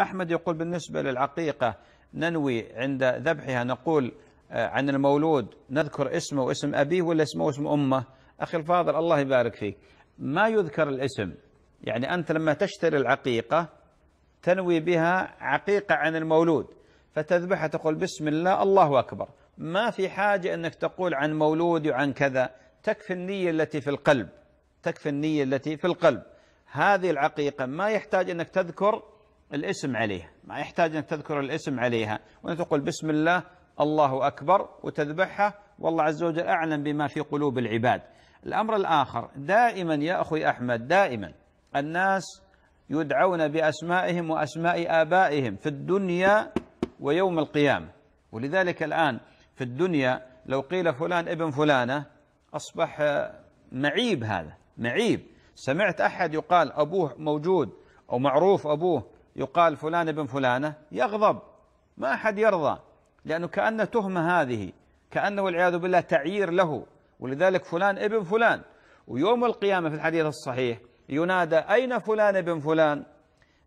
أحمد يقول بالنسبة للعقيقة ننوي عند ذبحها نقول آه، عن المولود نذكر اسمه واسم أبيه ولا اسمه واسم أمه أخي الفاضل الله يبارك فيك ما يذكر الاسم يعني أنت لما تشتري العقيقة تنوي بها عقيقة عن المولود فتذبحها تقول بسم الله الله أكبر ما في حاجة أنك تقول عن مولود وعن كذا تكفي النية التي في القلب تكفي النية التي في القلب هذه العقيقة ما يحتاج أنك تذكر الاسم عليها ما يحتاج أن تذكر الاسم عليها وأن تقول بسم الله الله أكبر وتذبحها والله عز وجل أعلم بما في قلوب العباد الأمر الآخر دائما يا أخي أحمد دائما الناس يدعون بأسمائهم وأسماء آبائهم في الدنيا ويوم القيامة ولذلك الآن في الدنيا لو قيل فلان ابن فلانة أصبح معيب هذا معيب سمعت أحد يقال أبوه موجود أو معروف أبوه يقال فلان ابن فلانة يغضب ما أحد يرضى لأنه كأن تهمة هذه كأنه والعياذ بالله تعيير له ولذلك فلان ابن فلان ويوم القيامة في الحديث الصحيح ينادى أين فلان ابن فلان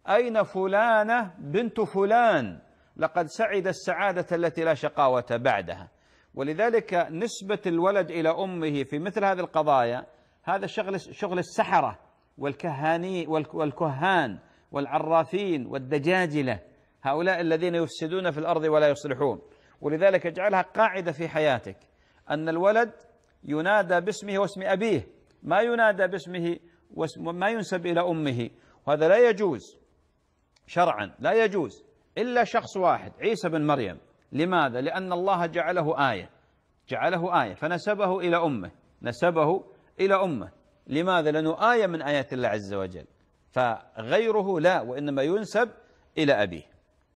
أين فلانة بنت فلان لقد سعد السعادة التي لا شقاوة بعدها ولذلك نسبة الولد إلى أمه في مثل هذه القضايا هذا شغل شغل السحرة والكهاني والكهان والعرافين والدجاجلة هؤلاء الذين يفسدون في الأرض ولا يصلحون ولذلك اجعلها قاعدة في حياتك أن الولد ينادى باسمه واسم أبيه ما ينادى باسمه وما ينسب إلى أمه وهذا لا يجوز شرعا لا يجوز إلا شخص واحد عيسى بن مريم لماذا؟ لأن الله جعله آية جعله آية فنسبه إلى أمه نسبه إلى أمه لماذا؟ لأنه آية من آيات الله عز وجل فغيره لا وإنما ينسب إلى أبيه